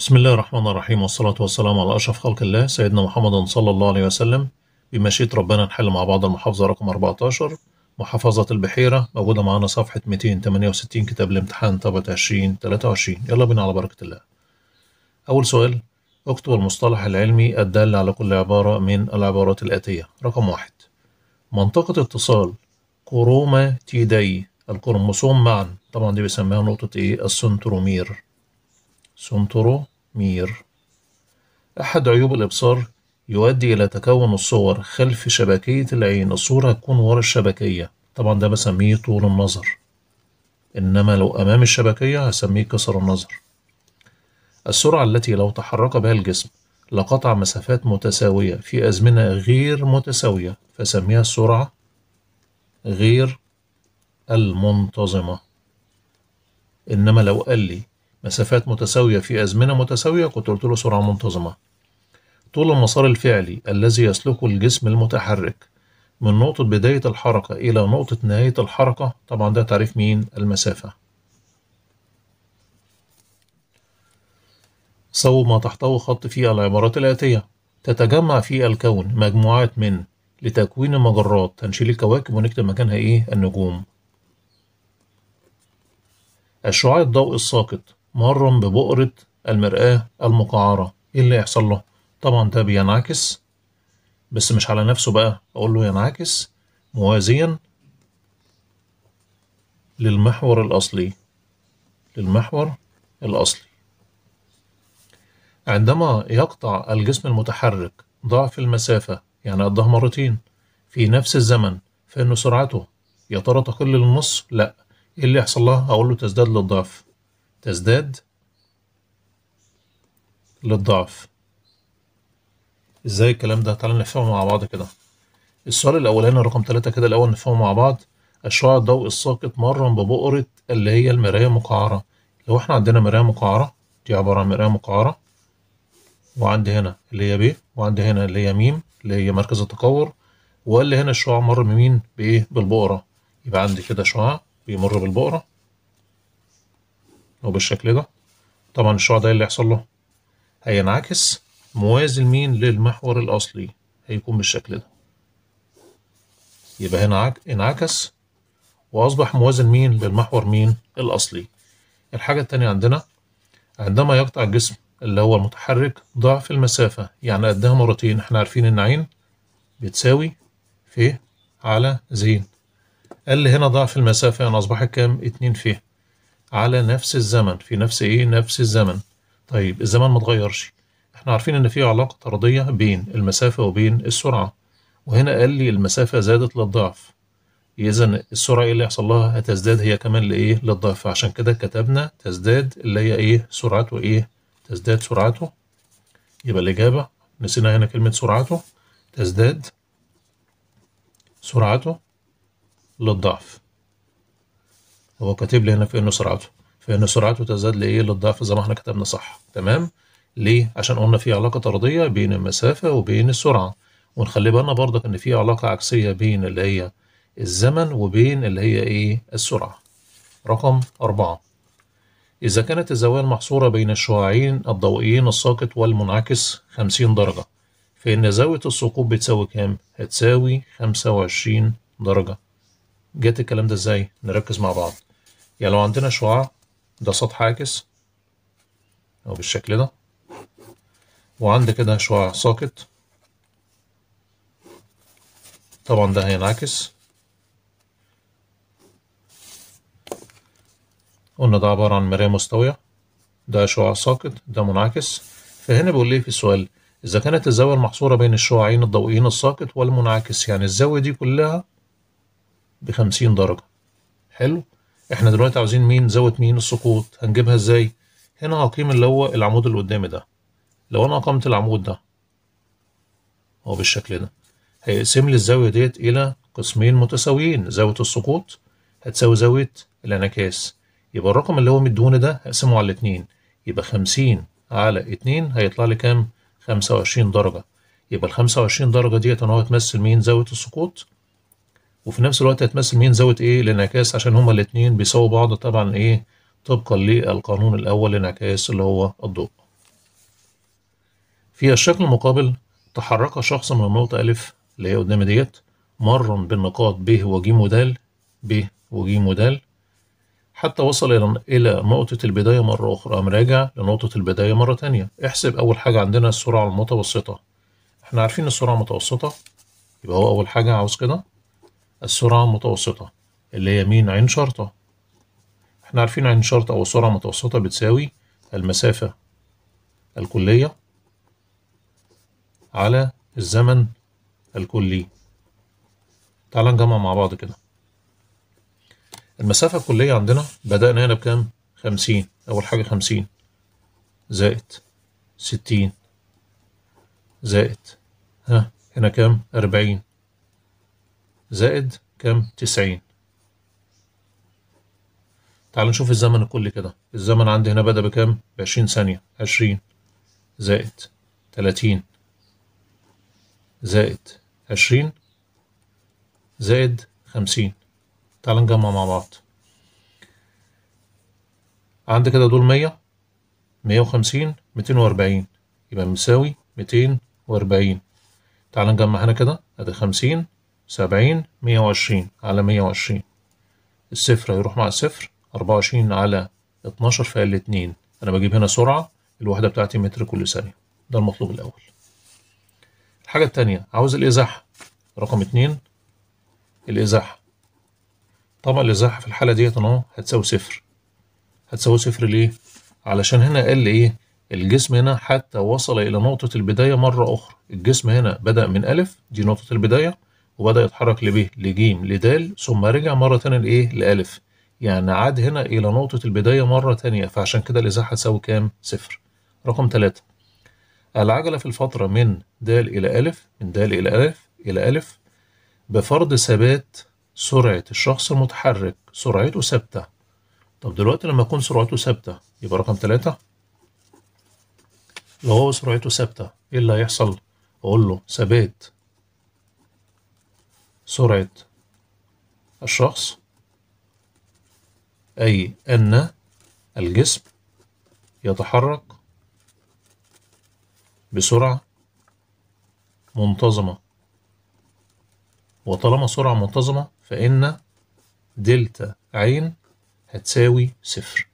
بسم الله الرحمن الرحيم والصلاة والسلام على أشرف خلق الله سيدنا محمد صلى الله عليه وسلم بمشيئة ربنا نحل مع بعض المحافظة رقم 14 محافظة البحيرة موجودة معانا صفحة 268 كتاب الامتحان طبعة 2023 يلا بينا على بركة الله أول سؤال اكتب المصطلح العلمي الدال على كل عبارة من العبارات الآتية رقم واحد منطقة اتصال كروماتيدي الكروموسوم معا طبعا دي بيسميها نقطة ايه السنترومير سنترو مير أحد عيوب الإبصار يؤدي إلى تكون الصور خلف شبكية العين الصورة هتكون ورا الشبكية طبعا ده بسميه طول النظر إنما لو أمام الشبكية هسميه كسر النظر السرعة التي لو تحرك بها الجسم لقطع مسافات متساوية في أزمنة غير متساوية فسميها السرعة غير المنتظمة إنما لو قال لي مسافات متساوية في أزمنة متساوية كنت قلت له سرعة منتظمة طول المسار الفعلي الذي يسلكه الجسم المتحرك من نقطة بداية الحركة إلى نقطة نهاية الحركة طبعا ده تعريف مين المسافة صوب ما تحتوي خط فيه العبارات الآتية تتجمع في الكون مجموعات من لتكوين مجرات هنشيل الكواكب ونكتب مكانها إيه النجوم الشعاع الضوء الساقط مرن ببؤرة المرآة المقعرة إيه اللي يحصل له؟ طبعا ده بينعكس بس مش على نفسه بقى أقول له ينعكس موازيا للمحور الأصلي للمحور الأصلي عندما يقطع الجسم المتحرك ضعف المسافة يعني قدها مرتين في نفس الزمن فإن سرعته يا ترى تقل للنص؟ لأ إيه اللي يحصل لها؟ هقول له تزداد للضعف تزداد للضعف ازاي الكلام ده تعالى نفهمه مع بعض كده السؤال الاولاني رقم تلاتة كده الاول نفهمه مع بعض اشعاع الضوء الساقط مرة ببؤرة اللي هي المراية مقعرة لو احنا عندنا مراية مقعرة دي عبارة عن مراية مقعرة وعندي هنا اللي هي ب وعندي هنا اللي هي م اللي هي مركز التقور لي هنا الشعاع مر بمين بايه بالبؤرة يبقى عندي كده شعاع بيمر بالبؤرة لو بالشكل ده طبعا الشعاع ده اللي هيحصل له هينعكس موازي لمين للمحور الأصلي هيكون بالشكل ده يبقى هنا انعكس وأصبح موازي لمين للمحور مين الأصلي الحاجة التانية عندنا عندما يقطع الجسم اللي هو المتحرك ضعف المسافة يعني قدها مرتين احنا عارفين ان عين بتساوي في على زين قال لي هنا ضعف المسافة يعني أصبحت كام؟ اتنين فيه على نفس الزمن في نفس ايه نفس الزمن طيب الزمن ما اتغيرش احنا عارفين ان في علاقه طرديه بين المسافه وبين السرعه وهنا قال لي المسافه زادت للضعف اذا السرعه ايه اللي هيحصل لها هتزداد هي كمان لايه للضعف عشان كده كتبنا تزداد اللي هي ايه سرعته ايه تزداد سرعته يبقى الاجابه نسينا هنا كلمه سرعته تزداد سرعته للضعف هو كاتب لي هنا في انه سرعته فان سرعته تزداد لايه للضعف زي ما احنا كتبنا صح تمام ليه عشان قلنا في علاقه طرديه بين المسافه وبين السرعه ونخلي بالنا برضك ان في علاقه عكسيه بين اللي هي الزمن وبين اللي هي ايه السرعه رقم أربعة إذا كانت الزوايا المحصورة بين الشعاعين الضوئيين الساقط والمنعكس خمسين درجة فإن زاوية السقوط بتساوي كام؟ هتساوي خمسة وعشرين درجة جت الكلام ده إزاي؟ نركز مع بعض يعني لو عندنا شعاع ده سطح عاكس أو بالشكل ده وعند كده شعاع ساقط طبعا ده هينعكس قلنا ده عبارة عن مراية مستوية ده شعاع ساقط ده منعكس فهنا بيقول ليه في السؤال إذا كانت الزاوية المحصورة بين الشعاعين الضوئيين الساقط والمنعكس يعني الزاوية دي كلها بخمسين درجة حلو احنا دلوقتي عاوزين مين زاوية مين السقوط هنجيبها ازاي هنا هقيم اللي هو العمود اللي قدامي ده لو انا اقمت العمود ده هو بالشكل ده هيقسم لي الزاوية ديت الى قسمين متساويين زاوية السقوط هتساوي زاوية الانعكاس يبقى الرقم اللي هو مدهوني ده هقسمه على الاتنين يبقى خمسين على اتنين هيطلع لي كام خمسة وعشرين درجة يبقى الخمسة وعشرين درجة ديت انا هتمثل مين زاوية السقوط وفي نفس الوقت هتمثل مين زاويه ايه الانعكاس عشان هما الاثنين بيساووا بعض طبعا ايه طبقا للقانون الاول الانعكاس اللي هو الضوء في الشكل المقابل تحرك شخص من النقطة ألف اللي هي قدامي ديت مرا بالنقاط ب وج د ب وج د حتى وصل إلى نقطة البداية مرة أخرى قام راجع لنقطة البداية مرة تانية احسب أول حاجة عندنا السرعة المتوسطة احنا عارفين السرعة المتوسطة يبقى هو أول حاجة عاوز كده السرعة المتوسطة اللي هي مين عين شرطة احنا عارفين عين شرطة أو سرعة متوسطة بتساوي المسافة الكلية على الزمن الكلي تعال نجمع مع بعض كده المسافة الكلية عندنا بدأنا هنا بكام؟ خمسين أول حاجة خمسين زائد ستين زائد ها هنا كام؟ أربعين زائد كام تسعين تعالوا نشوف الزمن الكلي كده الزمن عندي هنا بدأ بكام بعشرين ثانية عشرين زائد تلاتين زائد عشرين زائد خمسين تعالوا نجمع مع بعض عندي كده دول مية مية وخمسين ميتين وأربعين يبقى مساوي ميتين وأربعين تعالوا نجمع هنا كده ادي خمسين سبعين مية وعشرين على مية وعشرين الصفر هيروح مع الصفر أربعة وعشرين على اتناشر في اتنين أنا بجيب هنا سرعة الوحدة بتاعتي متر كل ثانية ده المطلوب الأول الحاجة التانية عاوز الإزاحة رقم اتنين الإزاحة طبعا الإزاحة في الحالة ديت أهو هتساوي صفر هتساوي صفر ليه؟ علشان هنا قال إيه؟ الجسم هنا حتى وصل إلى نقطة البداية مرة أخرى الجسم هنا بدأ من ألف دي نقطة البداية وبدأ يتحرك لب لج لد ثم رجع مرة تانية لإيه؟ لألف يعني عاد هنا إلى نقطة البداية مرة تانية فعشان كده الإزاحة تساوي كام؟ صفر. رقم تلاتة العجلة في الفترة من د إلى أ من د إلى أ إلى أ بفرض ثبات سرعة الشخص المتحرك سرعته ثابتة طب دلوقتي لما يكون سرعته ثابتة يبقى رقم تلاتة لو هو سرعته ثابتة إيه اللي هيحصل؟ أقول له ثبات سرعة الشخص أي أن الجسم يتحرك بسرعة منتظمة وطالما سرعة منتظمة فإن دلتا عين هتساوي صفر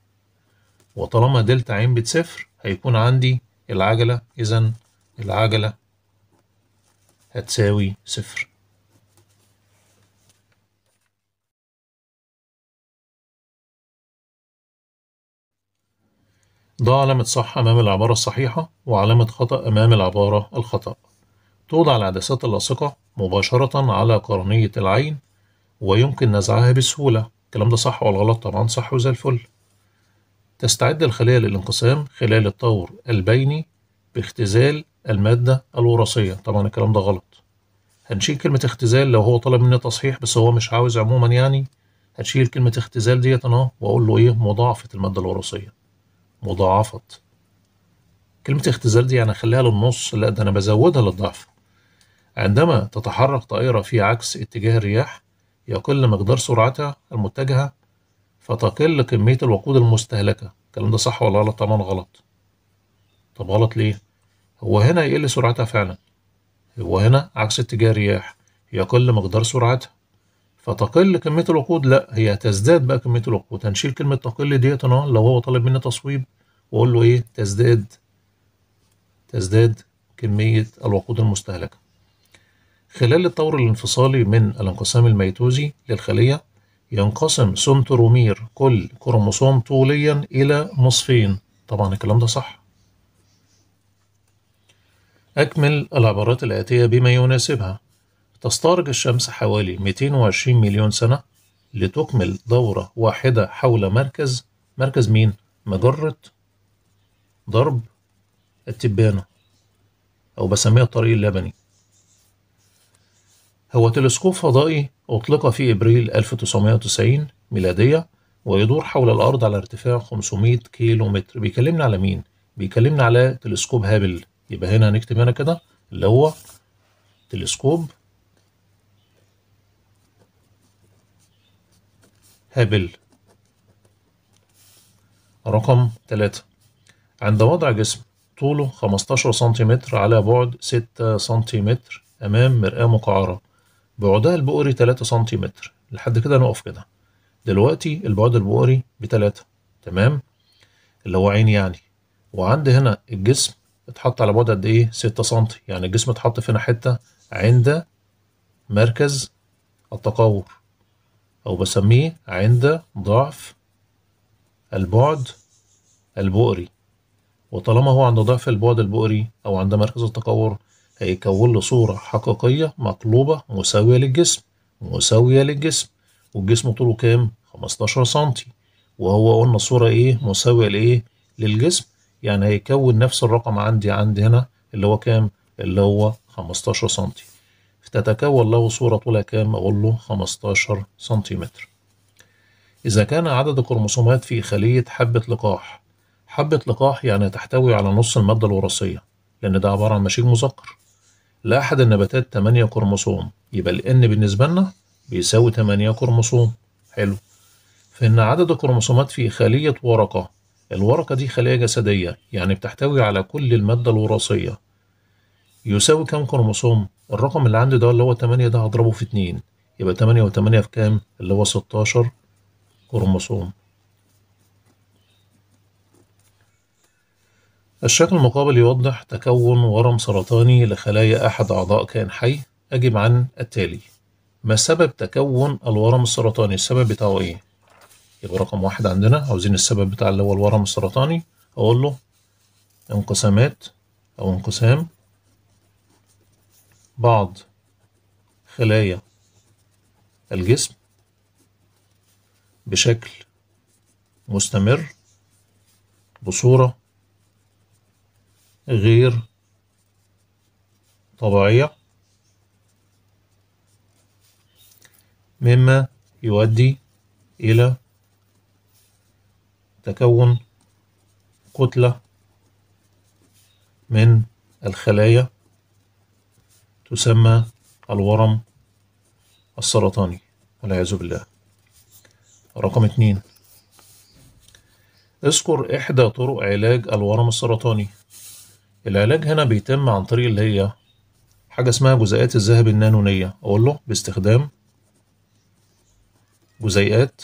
وطالما دلتا عين بتصفر هيكون عندي العجلة إذا العجلة هتساوي صفر ضع علامة صح أمام العبارة الصحيحة وعلامة خطأ أمام العبارة الخطأ توضع العدسات اللاصقة مباشرة على قرنية العين ويمكن نزعها بسهولة الكلام ده صح ولا غلط طبعا صح وزي الفل تستعد الخلية للانقسام خلال الطور البيني باختزال المادة الوراثية طبعا الكلام ده غلط هنشيل كلمة اختزال لو هو طلب مني تصحيح بس هو مش عاوز عموما يعني هنشيل كلمة اختزال ديت اهو واقول له ايه مضاعفة المادة الوراثية مضاعفت كلمة اختزال دي يعني أخليها للنص لا ده أنا بزودها للضعف عندما تتحرك طائرة في عكس اتجاه الرياح يقل مقدار سرعتها المتجهة فتقل كمية الوقود المستهلكة الكلام ده صح ولا غلط؟ طبعا غلط طب غلط ليه؟ هو هنا يقل سرعتها فعلا هو هنا عكس اتجاه الرياح يقل مقدار سرعتها فتقل كميه الوقود لا هي تزداد بقى كميه الوقود هنشيل كلمه تقل ديت انا لو هو طالب مني تصويب واقول له ايه تزداد تزداد كميه الوقود المستهلكه خلال الطور الانفصالي من الانقسام الميتوزي للخليه ينقسم سنترومير كل كروموسوم طوليا الى نصفين طبعا الكلام ده صح أكمل العبارات الآتية بما يناسبها تستغرق الشمس حوالي 220 مليون سنة لتكمل دورة واحدة حول مركز مركز مين؟ مجرة ضرب التبانة أو بسميها الطريق اللبني هو تلسكوب فضائي أطلق في إبريل 1990 ميلادية ويدور حول الأرض على ارتفاع 500 كيلو متر بيكلمنا على مين؟ بيكلمنا على تلسكوب هابل يبقى هنا هنكتب هنا كده اللي هو تلسكوب هابل رقم 3 عند وضع جسم طوله 15 سنتيمتر على بعد 6 سنتيمتر أمام مرآة مقعرة بعدها البؤري 3 سنتيمتر لحد كده نقف كده دلوقتي البعد البؤري ب 3 تمام اللي هو عين يعني وعند هنا الجسم اتحط على بعد قد ايه 6 سنتي يعني الجسم اتحط في هنا حتة عند مركز التقاور أو بسميه عند ضعف البعد البؤري وطالما هو عند ضعف البعد البؤري أو عند مركز التقور هيكون له صورة حقيقية مقلوبة مساوية للجسم مساوية للجسم والجسم طوله كام؟ 15 سنتي وهو قلنا الصورة إيه؟ مساوية لإيه؟ للجسم يعني هيكون نفس الرقم عندي عندي هنا اللي هو كام؟ اللي هو 15 سنتي فتتكون له صورة طولها كام؟ أقول له 15 سنتيمتر. إذا كان عدد الكروموسومات في خلية حبة لقاح حبة لقاح يعني تحتوي على نص المادة الوراثية لأن ده عبارة عن مشيك مذكر لأحد النباتات 8 كروموسوم يبقى الإن بالنسبة لنا بيساوي 8 كروموسوم حلو فإن عدد الكروموسومات في خلية ورقة الورقة دي خلية جسدية يعني بتحتوي على كل المادة الوراثية يساوي كم كروموسوم؟ الرقم اللي عندي ده اللي هو تمانية ده هضربه في اتنين يبقى تمانية وتمانية في كام اللي هو ستاشر كروموسوم الشكل المقابل يوضح تكون ورم سرطاني لخلايا أحد أعضاء كائن حي أجب عن التالي ما سبب تكون الورم السرطاني السبب بتاعه إيه؟ يبقى رقم واحد عندنا عاوزين السبب بتاع اللي هو الورم السرطاني أقول له انقسامات أو انقسام بعض خلايا الجسم بشكل مستمر بصورة غير طبيعية مما يؤدي إلى تكون كتلة من الخلايا تسمى الورم السرطاني والعياذ بالله رقم اتنين اذكر إحدى طرق علاج الورم السرطاني العلاج هنا بيتم عن طريق اللي هي حاجة اسمها جزيئات الذهب النانونية أقول له باستخدام جزيئات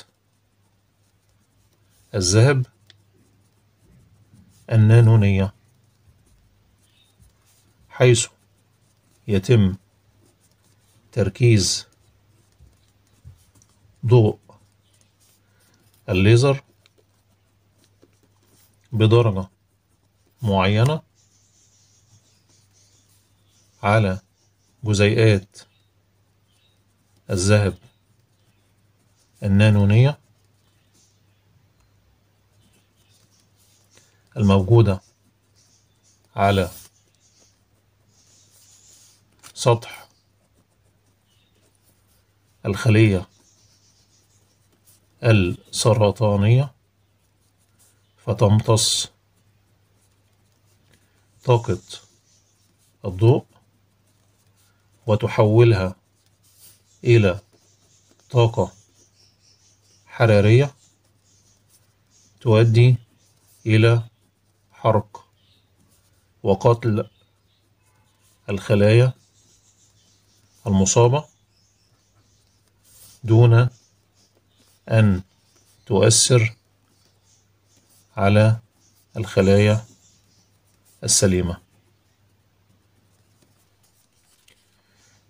الذهب النانونية حيث يتم تركيز ضوء الليزر بدرجة معينة على جزيئات الذهب النانونية الموجودة على سطح الخلية السرطانية فتمتص طاقة الضوء وتحولها إلى طاقة حرارية تؤدي إلى حرق وقتل الخلايا المصابة دون أن تؤثر على الخلايا السليمة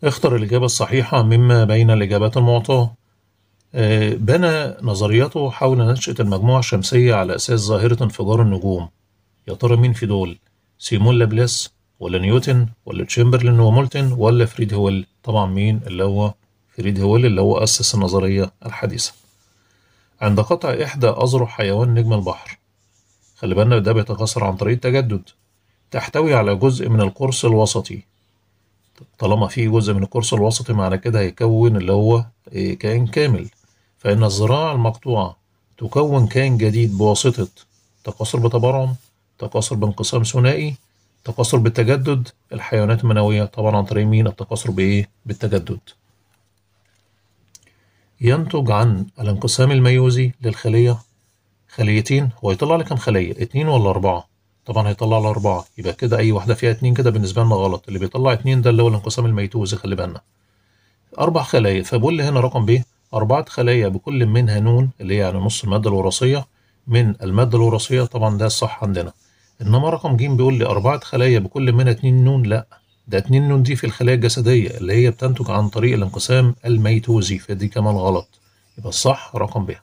اختر الإجابة الصحيحة مما بين الإجابات المعطاة آه، بنى نظريته حول نشأة المجموعة الشمسية على أساس ظاهرة انفجار النجوم يا ترى مين في دول سيمون لابلاس ولا نيوتن ولا تشامبرلين ومولتن ولا فريد هويل طبعا مين اللي هو فريد هويل اللي هو أسس النظرية الحديثة عند قطع إحدى أذرع حيوان نجم البحر خلي بالنا ده بيتكاثر عن طريق التجدد تحتوي على جزء من القرص الوسطي طالما في جزء من القرص الوسطي معنى كده هيكون اللي هو كائن كامل فإن الزراعة المقطوعة تكون كائن جديد بواسطة تكاثر بتبرعم تكاثر بانقسام ثنائي التكاثر بالتجدد الحيوانات المنوية طبعا عن طريق مين التكاثر بإيه بالتجدد ينتج عن الانقسام الميوزي للخلية خليتين هو يطلع لي كام خلية اتنين ولا أربعة طبعا هيطلع لي أربعة يبقى كده أي واحدة فيها اتنين كده بالنسبة لنا غلط اللي بيطلع اتنين ده اللي هو الانقسام الميتوزي خلي بالنا أربع خلايا فبقول لي هنا رقم ب أربعة خلايا بكل منها نون اللي هي يعني نص المادة الوراثية من المادة الوراثية طبعا ده الصح عندنا انما رقم ج بيقول لي اربعه خلايا بكل منها اتنين نون لا ده اتنين نون دي في الخلايا الجسديه اللي هي بتنتج عن طريق الانقسام الميتوزي فدي كمان غلط يبقى الصح رقم ب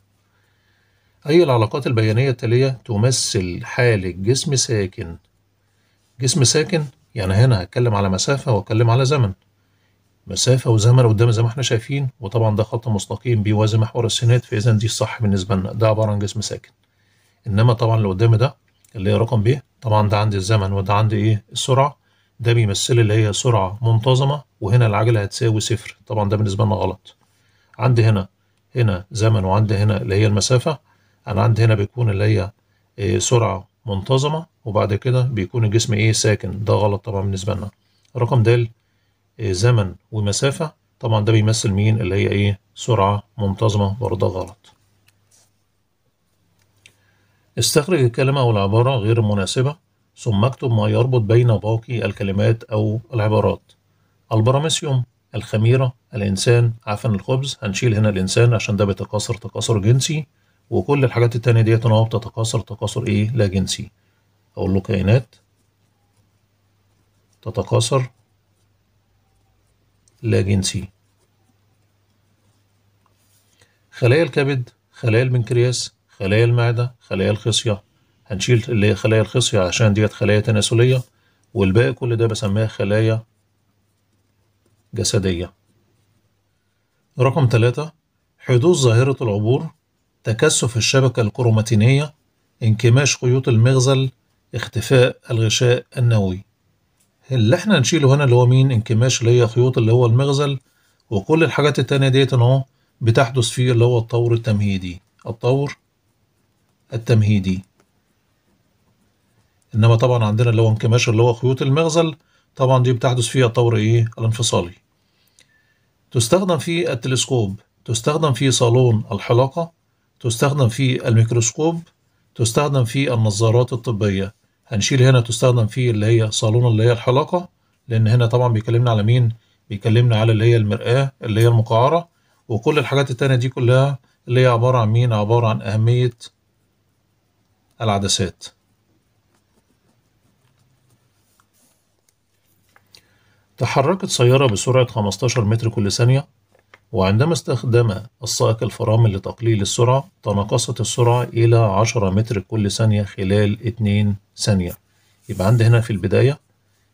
اي العلاقات البيانيه التاليه تمثل حاله جسم ساكن جسم ساكن يعني هنا هتكلم على مسافه واتكلم على زمن مسافة وزمن قدام زي ما احنا شايفين وطبعا ده خط مستقيم بيوازي محور السينات فإذا دي الصح بالنسبة لنا ده عبارة عن جسم ساكن إنما طبعا اللي قدام ده اللي هي رقم ب طبعا ده عندي الزمن وده عندي ايه السرعة ده بيمثل اللي هي سرعة منتظمة وهنا العجلة هتساوي صفر طبعا ده بالنسبة لنا غلط عندي هنا هنا زمن وعندي هنا اللي هي المسافة أنا عندي هنا بيكون اللي هي إيه سرعة منتظمة وبعد كده بيكون الجسم ايه ساكن ده غلط طبعا بالنسبة لنا رقم د إيه زمن ومسافة طبعا ده بيمثل مين اللي هي ايه سرعة منتظمة برضه غلط استخرج الكلمة أو العبارة غير المناسبة ثم اكتب ما يربط بين باقي الكلمات أو العبارات البراميسيوم الخميرة الإنسان عفن الخبز هنشيل هنا الإنسان عشان ده بيتكاثر تكاثر جنسي وكل الحاجات التانية ديت أنا بتتكاثر تكاثر إيه لا جنسي أقول له كائنات تتكاثر لا جنسي خلايا الكبد خلايا البنكرياس خلايا المعدة خلايا الخصية هنشيل اللي هي خلايا الخصية عشان ديت خلايا تناسلية والباقي كل ده بسميها خلايا جسدية رقم ثلاثة حدوث ظاهرة العبور تكثف الشبكة الكروماتينية انكماش خيوط المغزل اختفاء الغشاء النووي اللي احنا هنشيله هنا اللي هو مين انكماش اللي هي خيوط اللي هو المغزل وكل الحاجات التانية ديت اهو بتحدث فيه اللي هو الطور التمهيدي الطور التمهيدي انما طبعا عندنا اللي هو انكماش اللي هو خيوط المغزل طبعا دي بتحدث فيها الطور ايه الانفصالي تستخدم في التلسكوب تستخدم في صالون الحلاقة تستخدم في الميكروسكوب تستخدم في النظارات الطبية هنشيل هنا تستخدم في اللي هي صالون اللي هي الحلاقة لأن هنا طبعا بيكلمنا على مين بيكلمنا على اللي هي المرآة اللي هي المقعرة وكل الحاجات التانية دي كلها اللي هي عبارة عن مين عبارة عن أهمية العدسات تحركت سيارة بسرعة 15 متر كل ثانية وعندما استخدم السائق الفرامل لتقليل السرعة تناقصت السرعة إلى 10 متر كل ثانية خلال 2 ثانية يبقى عندي هنا في البداية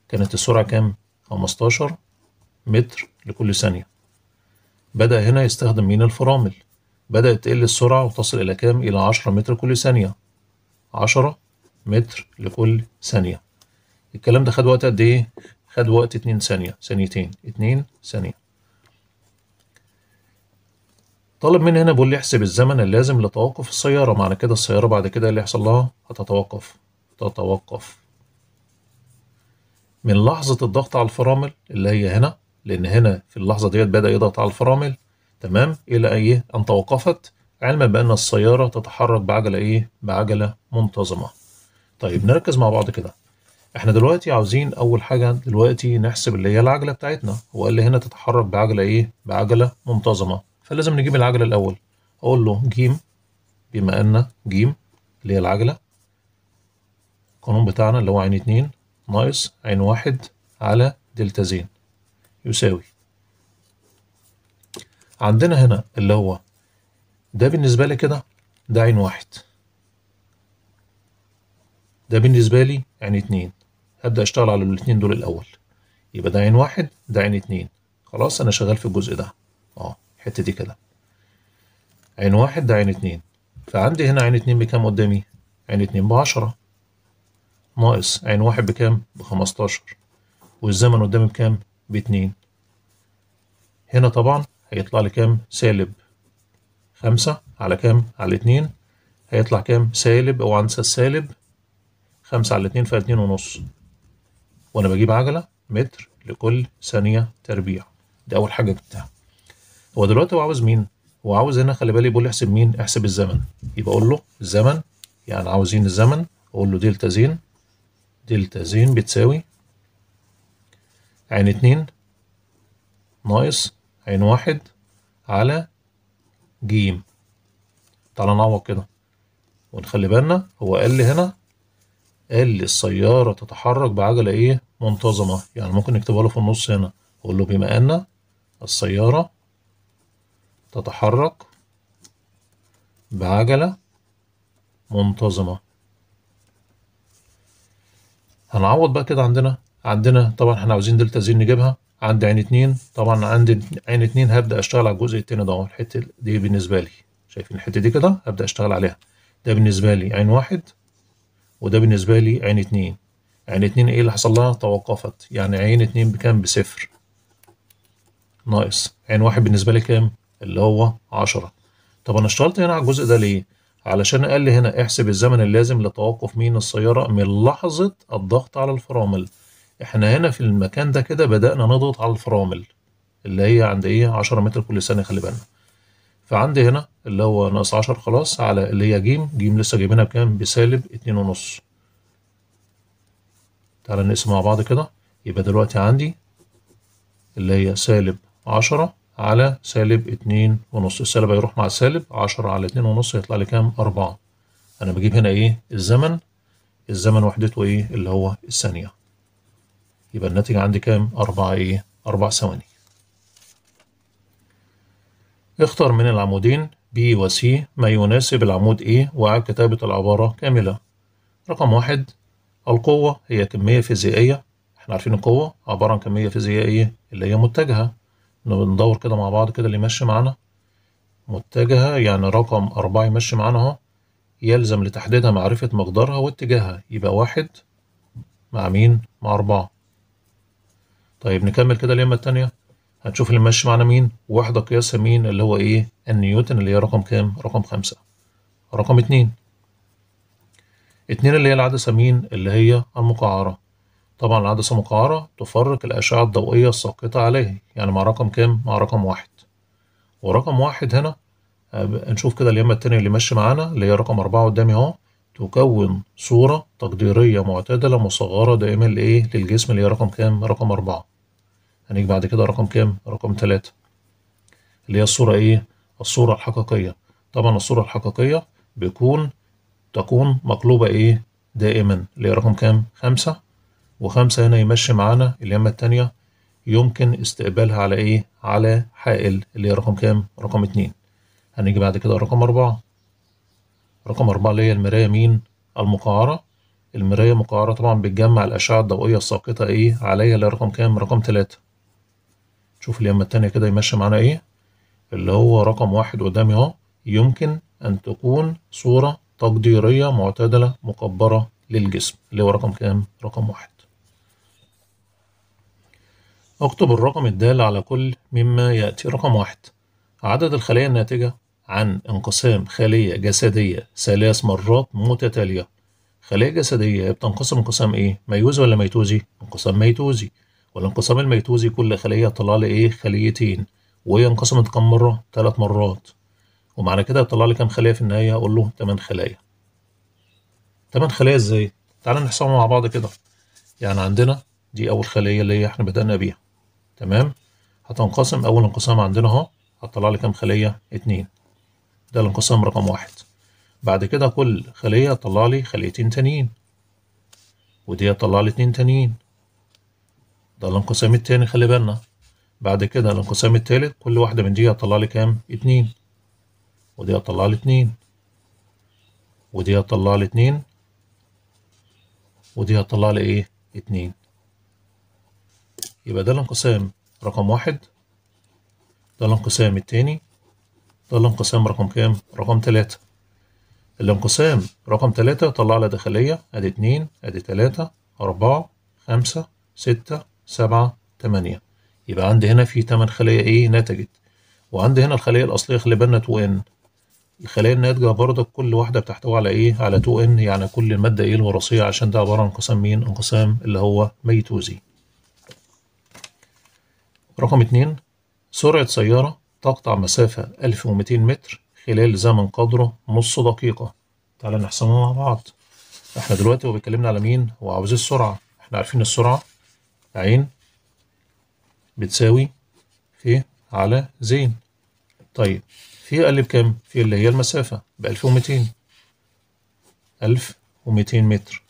كانت السرعة كام؟ 15 متر لكل ثانية بدأ هنا يستخدم مين الفرامل بدأت تقل السرعة وتصل إلى كام؟ إلى 10 متر كل ثانية 10 متر لكل ثانية الكلام ده خد وقت قد ايه؟ خد وقت 2 ثانية ثانيتين 2 ثانية طالب مني هنا بيقول لي احسب الزمن اللازم لتوقف السيارة معنى كده السيارة بعد كده اللي يحصل لها هتتوقف تتوقف من لحظة الضغط على الفرامل اللي هي هنا لأن هنا في اللحظة ديت بدأ يضغط على الفرامل تمام إلى أيه أن توقفت علما بأن السيارة تتحرك بعجلة إيه؟ بعجلة منتظمة. طيب نركز مع بعض كده. إحنا دلوقتي عاوزين أول حاجة دلوقتي نحسب اللي هي العجلة بتاعتنا، هو قال لي هنا تتحرك بعجلة إيه؟ بعجلة منتظمة. فلازم نجيب العجلة الأول. أقول له ج بما أن ج اللي هي العجلة القانون بتاعنا اللي هو عين اتنين ناقص عين واحد على دلتا زين يساوي عندنا هنا اللي هو ده بالنسبة لي كده ده عين واحد ده بالنسبة لي عين اتنين هبدأ أشتغل على الاتنين دول الأول يبقى ده عين واحد ده عين اتنين خلاص أنا شغال في الجزء ده أه الحتة دي كده عين واحد ده عين اتنين فعندي هنا عين اتنين بكام قدامي؟ عين اتنين بعشرة ناقص عين واحد بكام؟ بخمستاشر والزمن قدامي بكام؟ باتنين هنا طبعا هيطلع لي كام؟ سالب خمسة على كام؟ على اتنين هيطلع كام؟ سالب أو انسى السالب خمسة على اتنين اتنين ونص وانا بجيب عجلة متر لكل ثانية تربيع دي أول حاجة جبتها هو دلوقتي هو عاوز مين؟ هو عاوز هنا خلي بالي بيقول لي احسب مين؟ احسب الزمن يبقى أقول له الزمن يعني عاوزين الزمن أقول له دلتا زين دلتا زين بتساوي عين اتنين ناقص عين واحد على ج تعالى نعوض كده ونخلي بالنا هو قال لي هنا قال لي السيارة تتحرك بعجلة إيه منتظمة يعني ممكن نكتبها له في النص هنا أقول له بما أن السيارة تتحرك بعجلة منتظمة هنعوض بقى كده عندنا عندنا طبعا احنا عاوزين دلتا زين نجيبها عندي عين اتنين طبعا عندي عين اتنين هبدأ أشتغل على الجزء التاني ده الحتة دي بالنسبة لي شايفين الحتة دي كده هبدأ أشتغل عليها ده بالنسبة لي عين واحد وده بالنسبة لي عين اتنين عين اتنين ايه اللي حصل لها توقفت يعني عين اتنين بكام بصفر ناقص عين واحد بالنسبة لي كام اللي هو عشرة طب أنا اشتغلت هنا على الجزء ده ليه علشان قال لي هنا احسب الزمن اللازم لتوقف مين السيارة من لحظة الضغط على الفرامل احنا هنا في المكان ده كده بدأنا نضغط على الفرامل اللي هي عند ايه عشرة متر كل ثانية خلي بالنا فعندي هنا اللي هو ناقص عشر خلاص على اللي هي جيم جيم لسه جايبينها بكام بسالب اتنين ونص تعالى نقسم مع بعض كده يبقى دلوقتي عندي اللي هي سالب عشرة على سالب اتنين ونص السالب هيروح مع السالب عشرة على اتنين ونص هيطلع لي كام أربعة أنا بجيب هنا إيه الزمن الزمن وحدته إيه اللي هو الثانية يبقى الناتج عندي كام أربعة إيه أربع ثواني اختر من العمودين B و C ما يناسب العمود A وأعد كتابة العبارة كاملة رقم واحد القوة هي كمية فيزيائية احنا عارفين القوة عبارة عن كمية فيزيائية اللي هي متجهة ندور كده مع بعض كده اللي يمشي معانا متجهة يعني رقم أربعة يمشي معانا اهو يلزم لتحديدها معرفة مقدارها واتجاهها يبقى واحد مع مين؟ مع أربعة طيب نكمل كده اليمة التانية هنشوف اللي ماشي معانا مين وحدة قياسها مين اللي هو ايه النيوتن اللي هي رقم كام رقم خمسة رقم اتنين اتنين اللي هي العدسة مين اللي هي المقعرة طبعا العدسة مقعرة تفرق الأشعة الضوئية الساقطة عليه يعني مع رقم كام مع رقم واحد ورقم واحد هنا آه، نشوف كده اليمة التانية اللي ماشي معانا اللي هي رقم أربعة قدامي اهو تكون صورة تقديرية معتدلة مصغرة دائما لإيه للجسم اللي هي رقم كام رقم أربعة هنيجي يعني بعد كده رقم كام رقم تلاتة اللي هي الصورة ايه الصورة الحقيقية طبعا الصورة الحقيقية بيكون تكون مقلوبة ايه دائما اللي هي رقم كام خمسة وخمسة هنا يمشي معانا اليمة التانية يمكن استقبالها على ايه على حائل اللي هي رقم كام رقم اتنين هنيجي بعد كده رقم أربعة رقم أربعة اللي هي المراية مين المقعرة المراية مقعرة طبعا بتجمع الأشعة الضوئية الساقطة ايه عليها اللي هي رقم كام رقم تلاتة شوف اليمة التانية كده يمشي معانا ايه اللي هو رقم واحد قدامي اهو يمكن ان تكون صورة تقديرية معتدلة مكبرة للجسم اللي هو رقم كام؟ رقم واحد اكتب الرقم الدال على كل مما يأتي رقم واحد عدد الخلايا الناتجة عن انقسام خلية جسدية ثلاث مرات متتالية خلية جسدية بتنقسم انقسام ايه؟ ميوزي ولا ميتوزي؟ انقسام ميتوزي والانقسام الميتوزي كل خلية طلع لي إيه خليتين وهي انقسمت كم مرة؟ تلات مرات ومعنى كده طلع لي كام خلية في النهاية أقول له تمن خلايا تمن خلايا إزاي؟ تعالى نحسبها مع بعض كده يعني عندنا دي أول خلية اللي إحنا بدأنا بيها تمام؟ هتنقسم أول انقسام عندنا أهو هتطلع لي كام خلية؟ اتنين ده الانقسام رقم واحد بعد كده كل خلية هتطلع لي خليتين تانيين ودي هتطلع لي اتنين تانيين ده الانقسام التاني خلي بالنا بعد كده الانقسام التالت كل واحدة من دي هتطلع لي كام؟ اتنين ودي هتطلع لي اتنين ودي هتطلع لي اتنين ودي هتطلع لي ايه؟ اتنين يبقى ده الانقسام رقم واحد ده الانقسام التاني ده الانقسام رقم كام؟ رقم تلاتة الانقسام رقم تلاتة طلع لي داخلية ادي اتنين ادي تلاتة أربعة خمسة ستة سبعة تمانية يبقى عندي هنا في تمن خلايا ايه نتجت وعندي هنا الخلية الأصلية خلي بالنا 2N الخلايا الناتجة برضك كل واحدة بتحتوي على ايه على 2N يعني كل المادة ايه الوراثية عشان ده عبارة عن انقسام مين انقسام اللي هو ميتوزي رقم اتنين سرعة سيارة تقطع مسافة 1200 متر خلال زمن قدره نص دقيقة تعالى نحسمها مع بعض احنا دلوقتي هو بيتكلمنا على مين هو عاوز السرعة احنا عارفين السرعة ع بتساوي في على زين طيب في قال لي بكام؟ في اللي هي المسافة ب 1200 1200 متر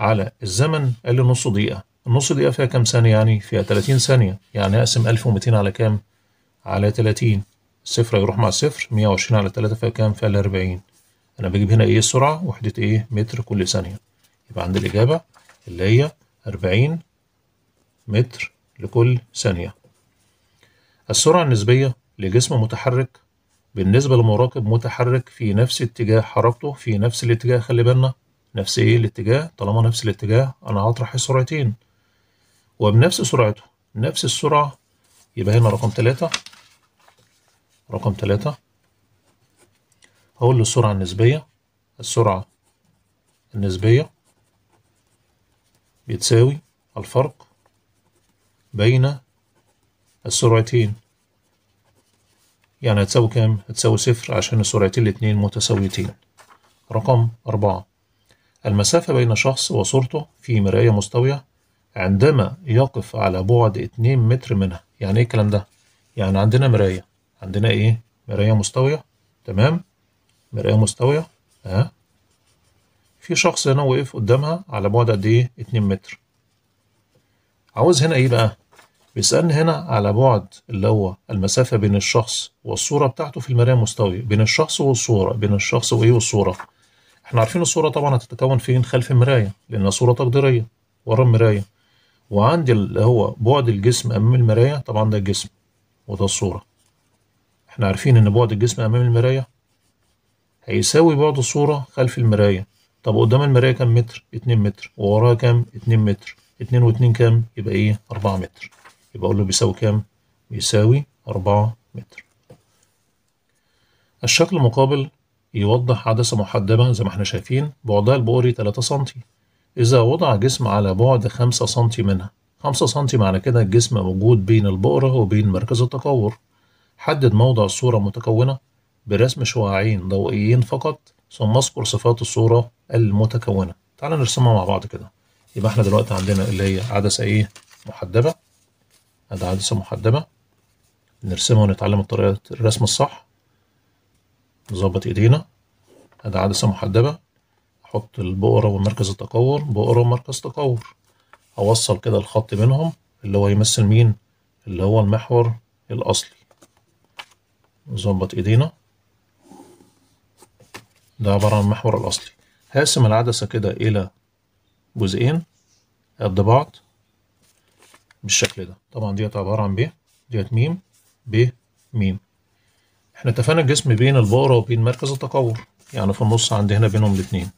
على الزمن قال لي نص دقيقة النص دقيقة فيها كام ثانية يعني؟ فيها 30 ثانية يعني أقسم 1200 على كام؟ على 30 الصفر هيروح مع الصفر 120 على 3 فيها كام؟ فيها 40 أنا بجيب هنا إيه السرعة؟ وحدة إيه؟ متر كل ثانية يبقى عند الإجابة اللي هي 40 متر لكل ثانية السرعة النسبية لجسم متحرك بالنسبة لمراقب متحرك في نفس اتجاه حركته في نفس الاتجاه خلي بالنا نفس ايه الاتجاه طالما نفس الاتجاه انا هطرح السرعتين وبنفس سرعته نفس السرعة يبقى هنا رقم ثلاثة رقم ثلاثة هقول له السرعة النسبية السرعة النسبية بتساوي الفرق بين السرعتين يعني هتساوي كام؟ هتساوي صفر عشان السرعتين الاتنين متساويتين رقم أربعة المسافة بين شخص وصورته في مراية مستوية عندما يقف على بعد اتنين متر منها يعني ايه الكلام ده؟ يعني عندنا مراية عندنا ايه؟ مراية مستوية تمام؟ مراية مستوية ها؟ في شخص هنا وقف قدامها على بعد قد ايه؟ اتنين متر عاوز هنا ايه بقى بيسألني هنا على بعد اللي هو المسافة بين الشخص والصورة بتاعته في المراية المستويه بين الشخص والصورة بين الشخص وإيه والصورة احنا عارفين الصورة طبعا هتتكون فين خلف المراية لأنها صورة تقديرية ورا المراية وعندي اللي هو بعد الجسم أمام المراية طبعا ده الجسم وده الصورة احنا عارفين إن بعد الجسم أمام المراية هيساوي بعد الصورة خلف المراية طب قدام المراية كام متر؟ اتنين متر ووراها كام؟ اتنين متر 2 و2 كام يبقى ايه 4 متر يبقى اقول له بيساوي كام بيساوي 4 متر الشكل المقابل يوضح عدسة محدبة زي ما احنا شايفين بعدها البؤري 3 سم إذا وضع جسم على بعد 5 سم منها 5 سم معنى كده الجسم موجود بين البؤرة وبين مركز التكور، حدد موضع الصورة المتكونة برسم شعاعين ضوئيين فقط ثم اذكر صفات الصورة المتكونة تعال نرسمها مع بعض كده يبقى احنا دلوقتي عندنا اللي هي عدسة ايه محدبة ادي عدسة محدبة نرسمها ونتعلم الطريقة الرسم الصح نظبط ايدينا ادي عدسة محدبة احط البؤرة ومركز التقور بؤرة ومركز تقور اوصل كده الخط بينهم اللي هو يمثل مين اللي هو المحور الاصلي نظبط ايدينا ده عبارة عن المحور الاصلي هقسم العدسة كده الى جزئين قد بعض بالشكل ده طبعا ديت عبارة عن ب ديت ميم ب ميم احنا اتفقنا الجسم بين البقرة وبين مركز التقور يعني في النص عندي هنا بينهم الاتنين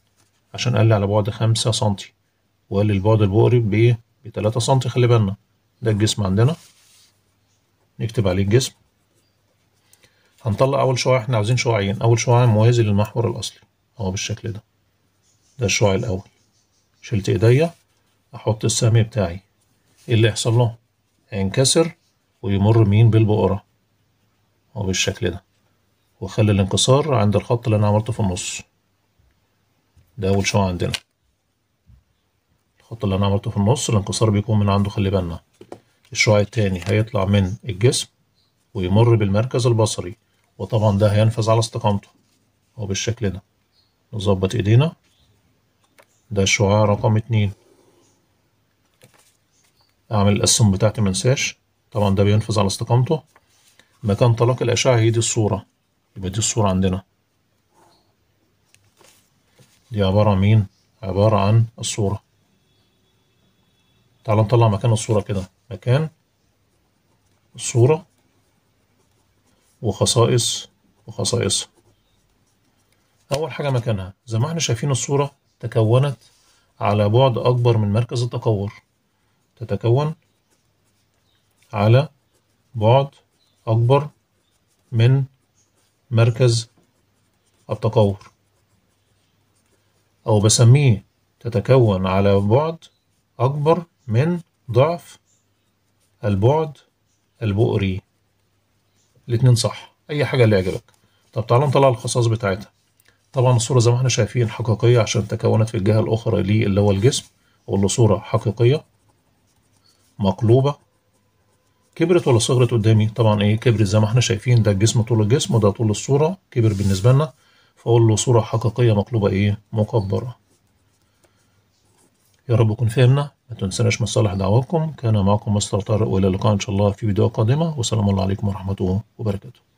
عشان قال لي على بعد خمسة سنتي وقال لي البعد البقري ب بتلاتة سنتي خلي بالنا ده الجسم عندنا نكتب عليه الجسم هنطلع أول شعاع احنا عاوزين شعاعين أول شعاع موازي للمحور الأصلي أهو بالشكل ده ده الشعاع الأول شلت ايديا احط السهم بتاعي ايه اللي يحصل له هينكسر ويمر مين بالبقرة هو بالشكل ده واخلي الانكسار عند الخط اللي انا عملته في النص ده اول شعاع عندنا الخط اللي انا عملته في النص الانكسار بيكون من عنده خلي بالنا الشعاع التاني هيطلع من الجسم ويمر بالمركز البصري وطبعا ده هينفذ على استقامته هو بالشكل ده نظبط ايدينا ده الشعاع رقم اتنين أعمل الأسهم بتاعتي منساش طبعا ده بينفذ على استقامته مكان طلاق الأشعة هي دي الصورة يبقى دي الصورة عندنا دي عبارة عن مين؟ عبارة عن الصورة تعال نطلع مكان الصورة كده مكان الصورة وخصائص وخصائصها أول حاجة مكانها زي ما احنا شايفين الصورة تكونت على بعد أكبر من مركز التكور تتكون على بعد أكبر من مركز التكور أو بسميه تتكون على بعد أكبر من ضعف البعد البؤري الاتنين صح أي حاجة اللي يعجبك طب تعالوا نطلع الخصائص بتاعتها طبعا الصورة زي ما احنا شايفين حقيقية عشان تكونت في الجهة الأخرى ليه اللي هو الجسم واللي صورة حقيقية مقلوبة كبرت ولا صغرت قدامي طبعا ايه كبرت زي ما احنا شايفين ده الجسم طول الجسم وده طول الصورة كبر بالنسبة لنا فأقول له صورة حقيقية مقلوبة ايه مكبرة يا رب تكون فهمنا ما تنسناش من صالح دعواتكم كان معكم مستر طارق والى اللقاء ان شاء الله في فيديو قادمة والسلام عليكم ورحمة الله وبركاته